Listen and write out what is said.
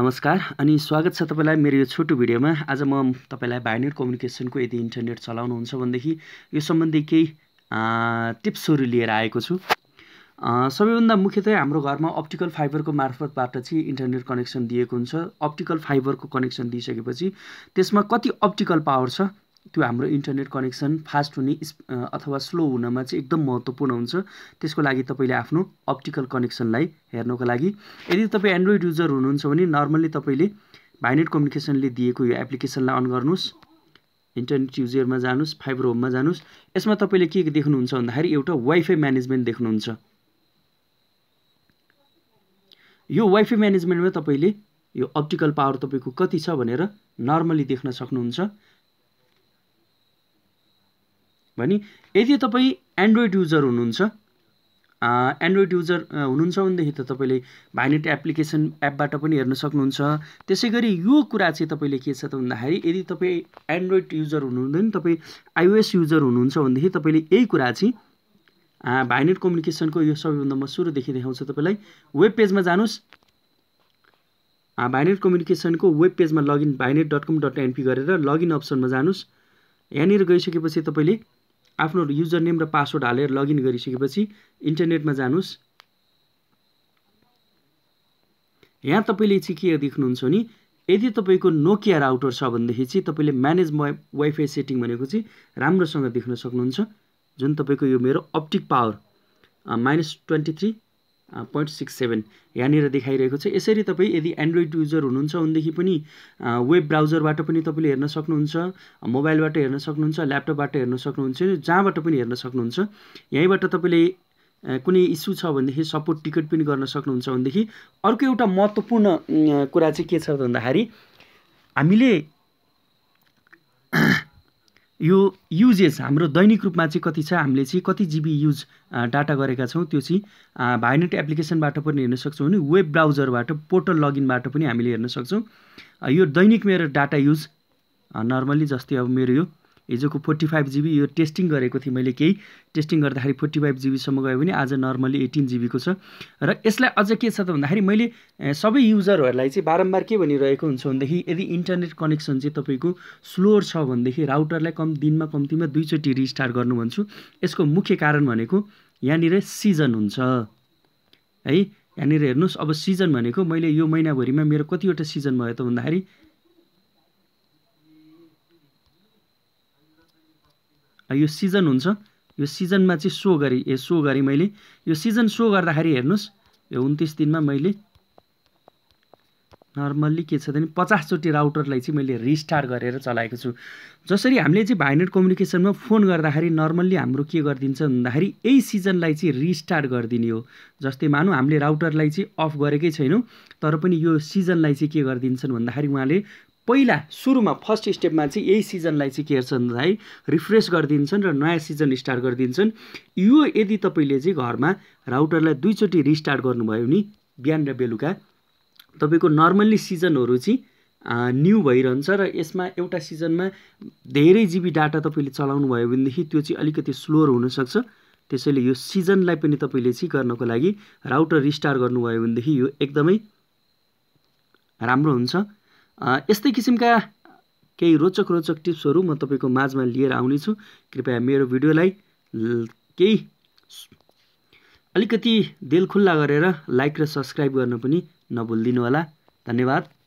नमस्कार अनि स्वागत छ तपाईँलाई मेरो यो छोटो भिडियोमा आज म तपाईँलाई भाइनेट कम्युनिकेसनको यदि इन्टरनेट चलाउनुहुन्छ भनेदेखि यो सम्बन्धी केही टिप्सहरू लिएर आएको छु सबैभन्दा मुख्यतया हाम्रो घरमा अप्टिकल फाइबरको मार्फतबाट चाहिँ इन्टरनेट कनेक्सन दिएको हुन्छ अप्टिकल फाइबरको कनेक्सन दिइसकेपछि त्यसमा कति अप्टिकल पावर छ त्यो हाम्रो इन्टरनेट कनेक्सन फास्ट हुने अथवा स्लो हुनमा चाहिँ एकदम महत्त्वपूर्ण हुन्छ त्यसको लागि तपाईँले आफ्नो अप्टिकल कनेक्सनलाई हेर्नको लागि यदि तपाईँ एन्ड्रोइड युजर हुनुहुन्छ भने नर्मल्ली तपाईँले भाइनेट कम्युनिकेसनले दिएको यो एप्लिकेसनलाई अन गर्नुहोस् इन्टरनेट युजरमा जानुहोस् फाइबर होममा जानुहोस् यसमा तपाईँले के देख्नुहुन्छ भन्दाखेरि एउटा वाइफाई म्यानेजमेन्ट देख्नुहुन्छ यो वाइफाई म्यानेजमेन्टमा तपाईँले यो अप्टिकल पावर तपाईँको कति छ भनेर नर्मली देख्न सक्नुहुन्छ भने यदि तपाईँ एन्ड्रोइड युजर हुनुहुन्छ एन्ड्रोइड युजर हुनुहुन्छ भनेदेखि त तपाईँले भाइनेट एप्लिकेसन एपबाट पनि हेर्न सक्नुहुन्छ त्यसै गरी यो कुरा चाहिँ तपाईँले के छ त भन्दाखेरि यदि तपाईँ एन्ड्रोइड युजर हुनुहुँदैन तपाईँ आइओएस युजर हुनुहुन्छ भनेदेखि तपाईँले यही कुरा चाहिँ भाइनेट कम्युनिकेसनको यो सबैभन्दा म सुरुदेखि देखाउँछु तपाईँलाई वेब पेजमा जानुहोस् भाइनेट कम्युनिकेसनको वेब पेजमा login Vianet dot com dot NP गरेर लगइन अप्सनमा जानुहोस् यहाँनिर गइसकेपछि तपाईँले आफ्नो युजर नेम र पासवर्ड हालेर लगइन गरिसकेपछि इन्टरनेटमा जानुहोस् यहाँ तपाईँले चाहिँ के देख्नुहुन्छ भने यदि तपाईँको नोकिया राउटर छ भनेदेखि चाहिँ तपाईँले म्यानेज वाइ वाइफाई सेटिङ भनेको चाहिँ राम्रोसँग देख्न सक्नुहुन्छ जुन तपाईँको यो मेरो optic power minus twenty three point six seven यहाँनिर देखाइरहेको छ यसरी तपाईँ यदि एन्ड्रोइड युजर हुनुहुन्छ भनेदेखि पनि वेब ब्राउजरबाट पनि तपाईँले हेर्न सक्नुहुन्छ मोबाइलबाट हेर्न सक्नुहुन्छ ल्यापटपबाट हेर्न सक्नुहुन्छ जहाँबाट पनि हेर्न सक्नुहुन्छ यहीँबाट तपाईँले कुनै इस्यु छ भनेदेखि सपोर्ट टिकट पनि गर्न सक्नुहुन्छ भनेदेखि अर्को एउटा महत्त्वपूर्ण कुरा चाहिँ के छ भन्दाखेरि हामीले यो युजेस हाम्रो दैनिक रूपमा चाहिँ कति छ हामीले चाहिँ कति जिबी युज डाटा गरेका छौँ त्यो चाहिँ भाइनेट एप्लिकेसनबाट पनि हेर्न सक्छौँ भने वेब ब्राउजरबाट पोर्टल लगइनबाट पनि हामीले हेर्न सक्छौँ यो दैनिक मेरो डाटा युज नर्मल्ली जस्तै अब मेरो यो हिजोको फोर्टी फाइभ जिबी यो टेस्टिङ गरेको थिएँ मैले केही टेस्टिङ गर्दाखेरि फोर्टी फाइभ जिबीसम्म गयो भने आज नर्मली एटिन जिबीको छ र यसलाई अझ के छ त भन्दाखेरि मैले सबै युजरहरूलाई चाहिँ बारम्बार के भनिरहेको हुन्छ भनेदेखि यदि इन्टरनेट कनेक्सन चाहिँ तपाईँको स्लोर छ भनेदेखि राउटरलाई कम दिनमा कम्तीमा दुईचोटि रिस्टार्ट गर्नु भन्छु यसको मुख्य कारण भनेको यहाँनिर सिजन हुन्छ है यहाँनिर हेर्नुहोस् अब सिजन भनेको मैले यो महिनाभरिमा मेरो कतिवटा सिजन भयो त भन्दाखेरि यो सिजन हुन्छ यो सिजनमा चाहिँ सो गरेँ ए सो गरेँ मैले यो सिजन सो गर्दाखेरि हेर्नुहोस् यो उन्तिस दिनमा मैले नर्मल्ली के छ भने पचासचोटि राउटरलाई चाहिँ मैले रिस्टार गरेर चलाएको छु जसरी हामीले चाहिँ भाइनेट कम्युनिकेसनमा फोन गर्दाखेरि नर्मल्ली हाम्रो के गरिदिन्छ भन्दाखेरि यही सिजनलाई चाहिँ रिस्टार्ट गरिदिने हो जस्तै मानौँ हामीले राउटरलाई चाहिँ अफ गरेकै छैनौँ तर पनि यो सिजनलाई चाहिँ के गरिदिन्छन् भन्दाखेरि उहाँले पहिला सुरुमा फर्स्ट स्टेपमा चाहिँ यही सिजनलाई चाहिँ के गर्छन् भन्दाखेरि रिफ्रेस गरिदिन्छन् र नयाँ सिजन स्टार्ट गरिदिन्छन् यो यदि तपाईँले चाहिँ घरमा राउटरलाई दुईचोटि रिस्टार्ट गर्नुभयो भने बिहान र बेलुका तपाईँको नर्मल्ली सिजनहरू चाहिँ न्यू भइरहन्छ र यसमा एउटा सिजनमा धेरै जिबी डाटा तपाईँले चलाउनु भयो भनेदेखि त्यो चाहिँ अलिकति स्लोर हुनसक्छ त्यसैले यो सिजनलाई पनि तपाईँले चाहिँ गर्नको लागि राउटर रिस्टार्ट गर्नुभयो भनेदेखि यो एकदमै राम्रो हुन्छ यस्तै किसिमका केही रोचक रोचक टिप्सहरू म तपाईँको माझमा लिएर आउनेछु कृपया मेरो भिडियोलाई केही अलिकति दिल खुल्ला गरेर लाइक र सब्सक्राइब गर्न पनि नभुलिदिनु होला धन्यवाद